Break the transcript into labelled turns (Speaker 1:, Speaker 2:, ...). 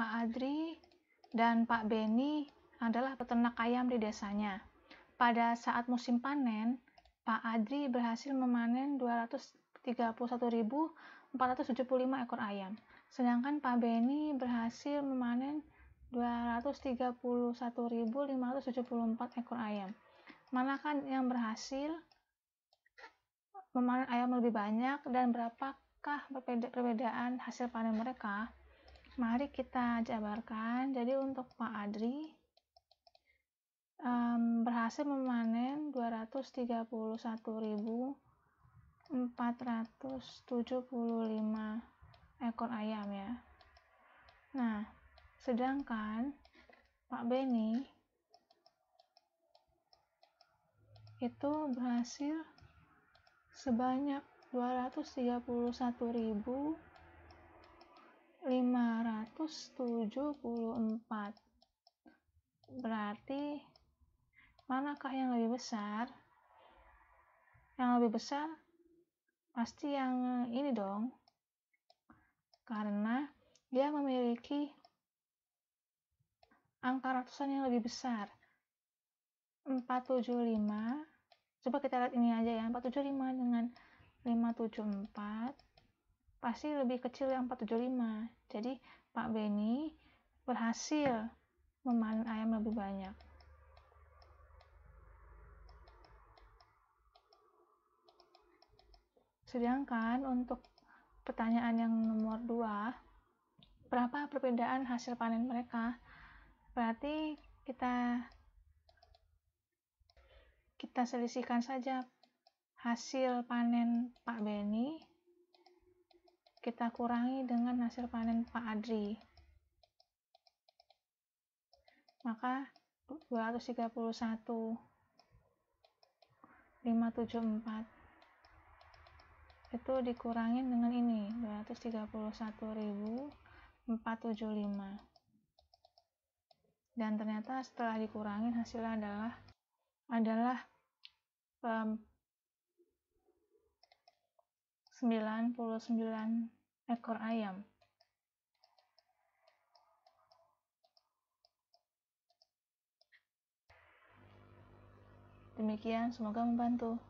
Speaker 1: Pak Adri dan Pak Beni adalah peternak ayam di desanya. Pada saat musim panen, Pak Adri berhasil memanen 231.475 ekor ayam, sedangkan Pak Beni berhasil memanen 231.574 ekor ayam. Manakah yang berhasil memanen ayam lebih banyak dan berapakah perbedaan hasil panen mereka? Mari kita jabarkan. Jadi untuk Pak Adri um, berhasil memanen 231.475 ekor ayam ya. Nah, sedangkan Pak Beni itu berhasil sebanyak 231.000 174 berarti manakah yang lebih besar yang lebih besar pasti yang ini dong karena dia memiliki angka ratusan yang lebih besar 475 coba kita lihat ini aja ya 475 dengan 574 pasti lebih kecil yang 475 jadi Pak Beni berhasil memanen ayam lebih banyak. Sedangkan untuk pertanyaan yang nomor 2, berapa perbedaan hasil panen mereka? Berarti kita kita selisihkan saja hasil panen Pak Beni kita kurangi dengan hasil panen Pak Adri. Maka 231 574 itu dikurangin dengan ini 231.475 dan ternyata setelah dikurangin hasilnya adalah adalah 99 ekor ayam. Demikian, semoga membantu.